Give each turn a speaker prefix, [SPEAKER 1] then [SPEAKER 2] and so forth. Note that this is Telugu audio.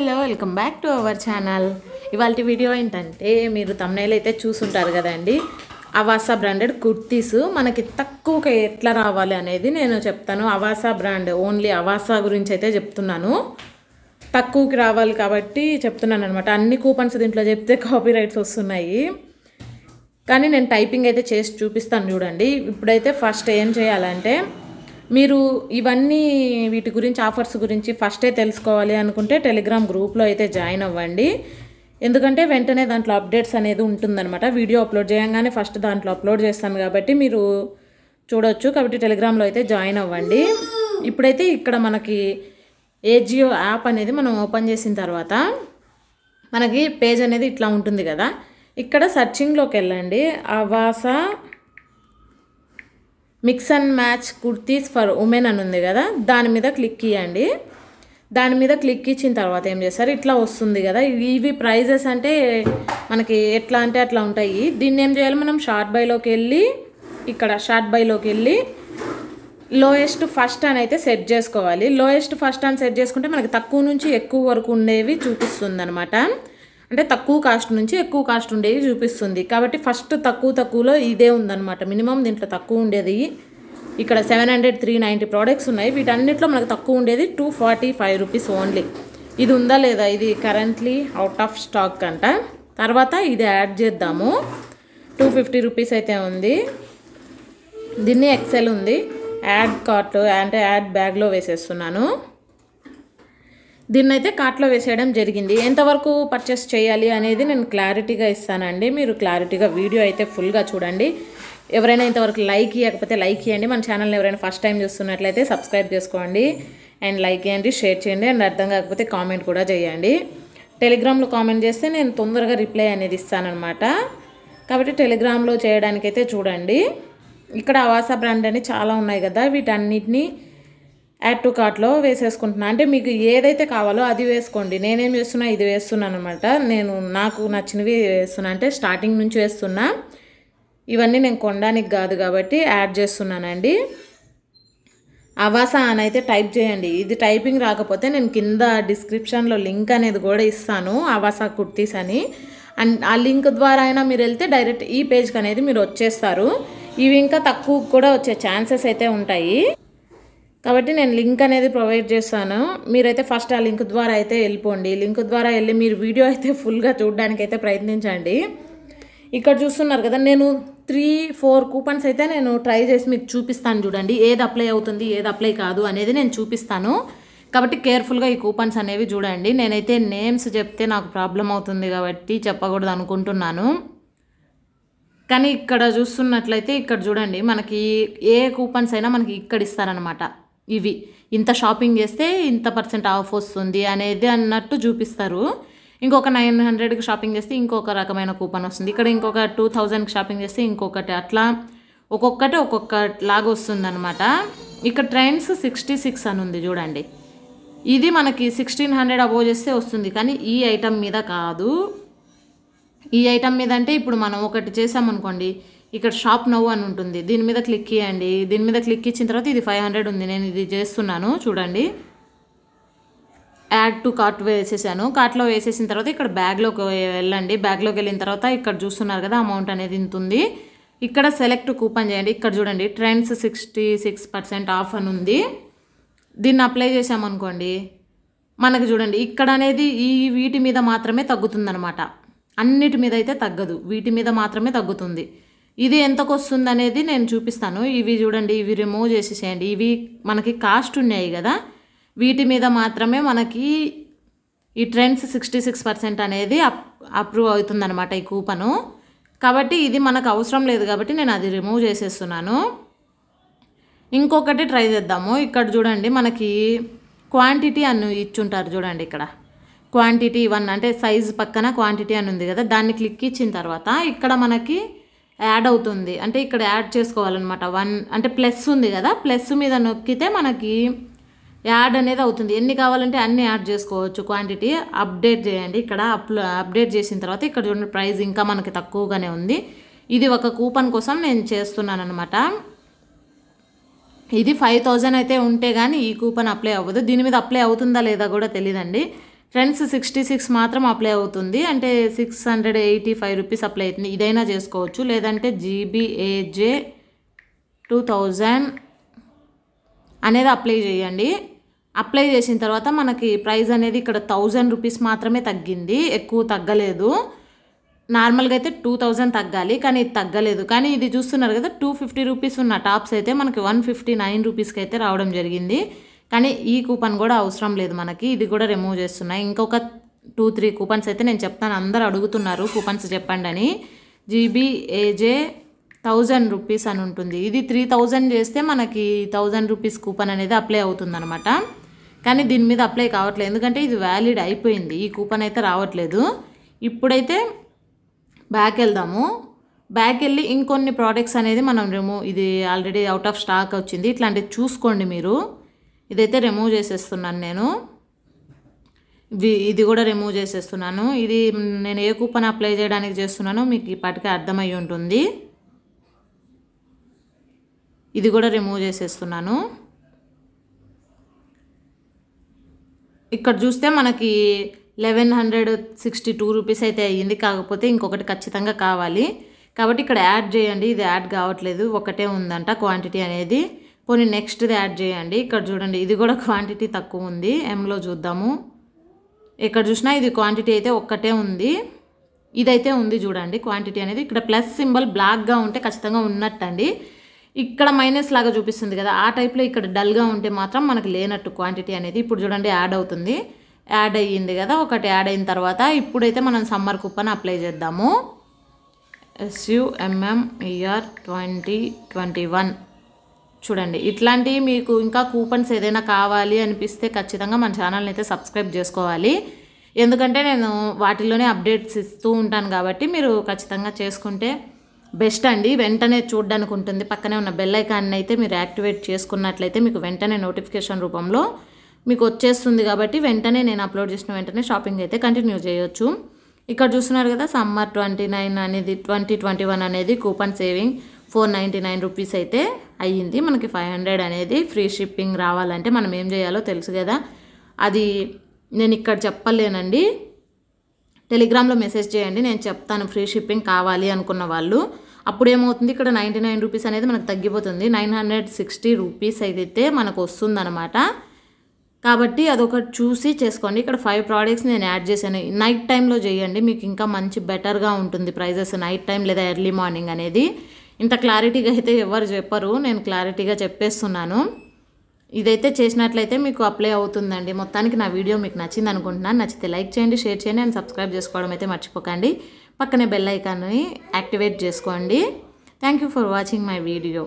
[SPEAKER 1] hello welcome back to our channel ఇవాళ వీడియో ఏంటంటే మీరు తమ్నైల్ అయితే చూసుంటారు కదండి అవాసా బ్రాండెడ్ కుర్తీస్ మనకి తక్కువగా ఎట్లా రావాలి అనేది నేను చెప్తాను అవాసా బ్రాండ్ ఓన్లీ అవాసా గురించి అయితే చెప్తున్నాను తక్కువకి రావాలి కాబట్టి చెప్తున్నాను అనమాట అన్ని కూపన్స్ దీంట్లో చెప్తే కాపీ రైట్స్ వస్తున్నాయి కానీ నేను టైపింగ్ అయితే చేసి చూపిస్తాను చూడండి ఇప్పుడైతే ఫస్ట్ ఏం చేయాలంటే మీరు ఇవన్నీ వీటి గురించి ఆఫర్స్ గురించి ఫస్టే తెలుసుకోవాలి అనుకుంటే టెలిగ్రామ్ గ్రూప్లో అయితే జాయిన్ అవ్వండి ఎందుకంటే వెంటనే దాంట్లో అప్డేట్స్ అనేది ఉంటుందన్నమాట వీడియో అప్లోడ్ చేయంగానే ఫస్ట్ దాంట్లో అప్లోడ్ చేస్తాను కాబట్టి మీరు చూడొచ్చు కాబట్టి టెలిగ్రామ్లో అయితే జాయిన్ అవ్వండి ఇప్పుడైతే ఇక్కడ మనకి ఏజియో యాప్ అనేది మనం ఓపెన్ చేసిన తర్వాత మనకి పేజ్ అనేది ఇట్లా ఉంటుంది కదా ఇక్కడ సర్చింగ్లోకి వెళ్ళండి Aawaas mix and match kurtis for women అని ఉంది కదా దాని మీద క్లిక్ ఇవ్వండి దాని మీద క్లిక్ ఇచ్చిన తర్వాత ఏం చేస్తారు ఇట్లా వస్తుంది కదా ఇవి ప్రైజెస్ అంటే మనకి ఎట్లా అంటే అట్లా ఉంటాయి దీన్ని ఏం చేయాలి మనం షార్ట్ బైలోకి వెళ్ళి ఇక్కడ షార్ట్ బైలోకి వెళ్ళి లోయెస్ట్ ఫస్ట్ అని అయితే సెట్ చేసుకోవాలి లోయెస్ట్ ఫస్ట్ అని సెట్ చేసుకుంటే మనకి తక్కువ నుంచి ఎక్కువ వరకు ఉండేవి చూపిస్తుంది అనమాట అంటే తక్కువ కాస్ట్ నుంచి ఎక్కువ కాస్ట్ ఉండేది చూపిస్తుంది కాబట్టి ఫస్ట్ తక్కువ తక్కువలో ఇదే ఉందన్నమాట మినిమం దీంట్లో తక్కువ ఉండేది ఇక్కడ seven hundred three ninety products ఉన్నాయి వీటన్నిటిలో మనకు తక్కువ ఉండేది two forty five rupees only ఇది ఉందా లేదా ఇది కరెంట్లీ అవుట్ ఆఫ్ స్టాక్ అంట తర్వాత ఇది యాడ్ చేద్దాము టూ ఫిఫ్టీ రూపీస్ అయితే ఉంది దీన్ని ఎక్సెల్ ఉంది యాడ్ కార్ట్ అంటే యాడ్ బ్యాగ్లో వేసేస్తున్నాను దీన్ని అయితే కార్ట్లో వేసేయడం జరిగింది ఎంతవరకు పర్చేస్ చేయాలి అనేది నేను క్లారిటీగా ఇస్తానండి మీరు క్లారిటీగా వీడియో అయితే ఫుల్గా చూడండి ఎవరైనా ఇంతవరకు లైక్ ఇవ్వకపోతే లైక్ ఇవ్వండి మన ఛానల్ని ఎవరైనా ఫస్ట్ టైం చూస్తున్నట్లయితే సబ్స్క్రైబ్ చేసుకోండి అండ్ లైక్ ఇవ్వండి షేర్ చేయండి అండ్ అర్థం కాకపోతే కామెంట్ కూడా చేయండి టెలిగ్రామ్లో కామెంట్ చేస్తే నేను తొందరగా రిప్లై అనేది ఇస్తానమాట కాబట్టి టెలిగ్రామ్లో చేయడానికైతే చూడండి ఇక్కడ అవాసా బ్రాండ్ అని చాలా ఉన్నాయి కదా వీటన్నిటిని యాడ్ టు కార్ట్లో వేసేసుకుంటున్నా అంటే మీకు ఏదైతే కావాలో అది వేసుకోండి నేనేం చేస్తున్నా ఇది వేస్తున్నాను అనమాట నేను నాకు నచ్చినవి వేస్తున్నా అంటే స్టార్టింగ్ నుంచి వేస్తున్నా ఇవన్నీ నేను కొనడానికి కాదు కాబట్టి యాడ్ చేస్తున్నానండి అవాసా అని అయితే టైప్ చేయండి ఇది టైపింగ్ రాకపోతే నేను కింద డిస్క్రిప్షన్లో లింక్ అనేది కూడా ఇస్తాను అవాసా కుర్తీస్ అని అండ్ ఆ లింక్ ద్వారా అయినా మీరు వెళ్తే డైరెక్ట్ ఈ పేజ్కి అనేది మీరు వచ్చేస్తారు ఇవి ఇంకా తక్కువ కూడా వచ్చే ఛాన్సెస్ అయితే ఉంటాయి కాబట్టి నేను లింక్ అనేది ప్రొవైడ్ చేస్తాను మీరైతే ఫస్ట్ ఆ లింక్ ద్వారా అయితే వెళ్ళిపోండి లింక్ ద్వారా వెళ్ళి మీరు వీడియో అయితే ఫుల్గా చూడడానికి అయితే ప్రయత్నించండి ఇక్కడ చూస్తున్నారు కదా నేను త్రీ ఫోర్ కూపన్స్ అయితే నేను ట్రై చేసి మీకు చూపిస్తాను చూడండి ఏది అప్లై అవుతుంది ఏది అప్లై కాదు అనేది నేను చూపిస్తాను కాబట్టి కేర్ఫుల్గా ఈ కూపన్స్ అనేవి చూడండి నేనైతే నేమ్స్ చెప్తే నాకు ప్రాబ్లం అవుతుంది కాబట్టి చెప్పకూడదు అనుకుంటున్నాను కానీ ఇక్కడ చూస్తున్నట్లయితే ఇక్కడ చూడండి మనకి ఏ కూపన్స్ అయినా మనకి ఇక్కడ ఇస్తారనమాట ఇవి ఇంత షాపింగ్ చేస్తే ఇంత పర్సెంట్ ఆఫ్ వస్తుంది అనేది అన్నట్టు చూపిస్తారు ఇంకొక నైన్ హండ్రెడ్కి షాపింగ్ చేస్తే ఇంకొక రకమైన కూపన్ వస్తుంది ఇక్కడ ఇంకొక టూ థౌజండ్కి షాపింగ్ చేస్తే ఇంకొకటి అట్లా ఒక్కొక్కటి ఒక్కొక్క లాగా వస్తుందన్నమాట ఇక్కడ ట్రైన్స్ సిక్స్టీ సిక్స్ అని ఉంది చూడండి ఇది మనకి సిక్స్టీన్ హండ్రెడ్ అబోవ్ చేస్తే వస్తుంది కానీ ఈ ఐటమ్ మీద కాదు ఈ ఐటమ్ మీద అంటే ఇప్పుడు మనం ఒకటి చేసామనుకోండి ఇక్కడ షాప్ నవ్వు అని ఉంటుంది దీని మీద క్లిక్ చేయండి దీని మీద క్లిక్ ఇచ్చిన తర్వాత ఇది ఫైవ్ హండ్రెడ్ ఉంది నేను ఇది చేస్తున్నాను చూడండి యాడ్ టు కార్ట్ వేసేసాను కార్ట్లో వేసేసిన తర్వాత ఇక్కడ బ్యాగ్లోకి వెళ్ళండి బ్యాగ్లోకి వెళ్ళిన తర్వాత ఇక్కడ చూస్తున్నారు కదా అమౌంట్ అనేది ఇంత ఉంది ఇక్కడ సెలెక్ట్ కూపన్ చేయండి ఇక్కడ చూడండి Trends sixty six percent off అని ఉంది దీన్ని అప్లై చేసామనుకోండి మనకు చూడండి ఇక్కడ అనేది ఈ వీటి మీద మాత్రమే తగ్గుతుందనమాట అన్నిటి మీద అయితే తగ్గదు వీటి మీద మాత్రమే తగ్గుతుంది ఇది ఎంతకు వస్తుంది అనేది నేను చూపిస్తాను ఇవి చూడండి ఇవి రిమూవ్ చేసేసేయండి ఇవి మనకి కాస్ట్ ఉన్నాయి కదా వీటి మీద మాత్రమే మనకి ఈ ట్రెండ్స్ సిక్స్టీ సిక్స్ పర్సెంట్ అనేది అప్ అప్రూవ్ అవుతుందన్నమాట ఈ కూపను కాబట్టి ఇది మనకు అవసరం లేదు కాబట్టి నేను అది రిమూవ్ చేసేస్తున్నాను ఇంకొకటి ట్రై చేద్దాము ఇక్కడ చూడండి మనకి క్వాంటిటీ అని ఇచ్చుంటారు చూడండి ఇక్కడ క్వాంటిటీ ఇవన్నీ అంటే సైజ్ పక్కన క్వాంటిటీ అని ఉంది కదా దాన్ని క్లిక్ ఇచ్చిన తర్వాత ఇక్కడ మనకి యాడ్ అవుతుంది అంటే ఇక్కడ యాడ్ చేసుకోవాలన్నమాట వన్ అంటే ప్లస్ ఉంది కదా ప్లస్ మీద నొక్కితే మనకి యాడ్ అనేది అవుతుంది ఎన్ని కావాలంటే అన్ని యాడ్ చేసుకోవచ్చు క్వాంటిటీ అప్డేట్ చేయండి ఇక్కడ అప్లో అప్డేట్ చేసిన తర్వాత ఇక్కడ చూడండి ప్రైస్ ఇంకా మనకి తక్కువగానే ఉంది ఇది ఒక కూపన్ కోసం నేను చేస్తున్నాను అనమాట ఇది ఫైవ్ థౌజండ్ అయితే ఉంటే కానీ ఈ కూపన్ అప్లై అవ్వదు దీని మీద అప్లై అవుతుందా లేదా కూడా తెలియదండి ఫ్రెండ్స్ సిక్స్టీ సిక్స్ మాత్రం అప్లై అవుతుంది అంటే six hundred eighty five rupees apply అవుతుంది ఇదైనా చేసుకోవచ్చు లేదంటే జీబీఏజే టూ థౌజండ్ అనేది అప్లై చేయండి అప్లై చేసిన తర్వాత మనకి ప్రైస్ అనేది ఇక్కడ థౌజండ్ రూపీస్ మాత్రమే తగ్గింది ఎక్కువ తగ్గలేదు నార్మల్గా అయితే టూ థౌజండ్ తగ్గాలి కానీ ఇది తగ్గలేదు కానీ ఇది చూస్తున్నారు కదా టూ ఫిఫ్టీ రూపీస్ ఉన్న టాప్స్ అయితే మనకి వన్ ఫిఫ్టీ నైన్ రూపీస్కి అయితే రావడం జరిగింది కానీ ఈ కూపన్ కూడా అవసరం లేదు మనకి ఇది కూడా రిమూవ్ చేస్తున్నాయి ఇంకొక టూ త్రీ కూపన్స్ అయితే నేను చెప్తాను అందరు అడుగుతున్నారు కూపన్స్ చెప్పండి అని జీబీఏజే థౌజండ్ రూపీస్ అని ఉంటుంది ఇది త్రీ థౌజండ్ చేస్తే మనకి థౌజండ్ రూపీస్ కూపన్ అనేది అప్లై అవుతుందన్నమాట కానీ దీని మీద అప్లై కావట్లేదు ఎందుకంటే ఇది వ్యాలిడ్ అయిపోయింది ఈ కూపన్ అయితే రావట్లేదు ఇప్పుడైతే బ్యాక్ వెళ్దాము బ్యాక్ వెళ్ళి ఇంకొన్ని ప్రోడక్ట్స్ అనేది మనం రిమూవ్ ఇది ఆల్రెడీ అవుట్ ఆఫ్ స్టాక్ వచ్చింది ఇట్లాంటివి చూసుకోండి మీరు ఇదైతే రిమూవ్ చేసేస్తున్నాను నేను ఇది కూడా రిమూవ్ చేసేస్తున్నాను ఇది నేను ఏ కూపన్ అప్లై చేయడానికి చేస్తున్నానో మీకు ఇప్పటికే అర్థమై ఉంటుంది ఇది కూడా రిమూవ్ చేసేస్తున్నాను ఇక్కడ చూస్తే మనకి eleven hundred sixty two rupees అయితే అయ్యింది కాకపోతే ఇంకొకటి ఖచ్చితంగా కావాలి కాబట్టి ఇక్కడ యాడ్ చేయండి ఇది యాడ్ కావట్లేదు ఒకటే ఉందంట క్వాంటిటీ అనేది పోనీ నెక్స్ట్ది యాడ్ చేయండి ఇక్కడ చూడండి ఇది కూడా క్వాంటిటీ తక్కువ ఉంది ఎంలో చూద్దాము ఇక్కడ చూసినా ఇది క్వాంటిటీ అయితే ఒక్కటే ఉంది ఇదైతే ఉంది చూడండి క్వాంటిటీ అనేది ఇక్కడ ప్లస్ సింబల్ బ్లాక్గా ఉంటే ఖచ్చితంగా ఉన్నట్టండి ఇక్కడ మైనస్ లాగా చూపిస్తుంది కదా ఆ టైప్లో ఇక్కడ డల్గా ఉంటే మాత్రం మనకు లేనట్టు క్వాంటిటీ అనేది ఇప్పుడు చూడండి యాడ్ అవుతుంది యాడ్ అయ్యింది కదా ఒకటి యాడ్ అయిన తర్వాత ఇప్పుడైతే మనం సమ్మర్ కూపన్ అప్లై చేద్దాము ఎస్యుఎంఎంఈఆర్ ట్వంటీ ట్వంటీ వన్ చూడండి ఇట్లాంటివి మీకు ఇంకా కూపన్స్ ఏదైనా కావాలి అనిపిస్తే ఖచ్చితంగా మన ఛానల్ని అయితే సబ్స్క్రైబ్ చేసుకోవాలి ఎందుకంటే నేను వాటిలోనే అప్డేట్స్ ఇస్తూ ఉంటాను కాబట్టి మీరు ఖచ్చితంగా చేసుకుంటే బెస్ట్ అండి వెంటనే చూడడానికి ఉంటుంది పక్కనే ఉన్న బెల్ ఐకాన్ని అయితే మీరు యాక్టివేట్ చేసుకున్నట్లయితే మీకు వెంటనే నోటిఫికేషన్ రూపంలో మీకు వచ్చేస్తుంది కాబట్టి వెంటనే నేను అప్లోడ్ చేసిన వెంటనే షాపింగ్ అయితే కంటిన్యూ చేయొచ్చు ఇక్కడ చూస్తున్నారు కదా సమ్మర్ ట్వంటీ నైన్ అనేది ట్వంటీ ట్వంటీ వన్ అనేది coupon saving four ninety nine rupees అయితే అయ్యింది మనకి ఫైవ్ హండ్రెడ్ అనేది ఫ్రీ షిప్పింగ్ రావాలంటే మనం ఏం చేయాలో తెలుసు కదా అది నేను ఇక్కడ చెప్పలేనండి టెలిగ్రామ్లో మెసేజ్ చేయండి నేను చెప్తాను ఫ్రీ షిప్పింగ్ కావాలి అనుకున్న వాళ్ళు అప్పుడు ఏమవుతుంది ఇక్కడ నైంటీ నైన్ రూపీస్ అనేది మనకు తగ్గిపోతుంది నైన్ హండ్రెడ్ సిక్స్టీ రూపీస్ అయితే మనకు వస్తుందన్నమాట కాబట్టి అదొకటి చూసి చేసుకోండి ఇక్కడ ఫైవ్ ప్రోడక్ట్స్ నేను యాడ్ చేశాను నైట్ టైంలో చేయండి మీకు ఇంకా మంచి బెటర్గా ఉంటుంది ప్రైజెస్ నైట్ టైం లేదా ఎర్లీ మార్నింగ్ అనేది ఇంత క్లారిటీగా అయితే ఎవరు చెప్పరు నేను క్లారిటీగా చెప్పేస్తున్నాను ఇదైతే చేసినట్లయితే మీకు అప్లై అవుతుందండి మొత్తానికి నా వీడియో మీకు నచ్చింది అనుకుంటున్నాను నచ్చితే లైక్ చేయండి షేర్ చేయండి అండ్ సబ్స్క్రైబ్ చేసుకోవడం అయితే మర్చిపోకండి పక్కనే బెల్ ఐకాన్ని యాక్టివేట్ చేసుకోండి thank you for watching my video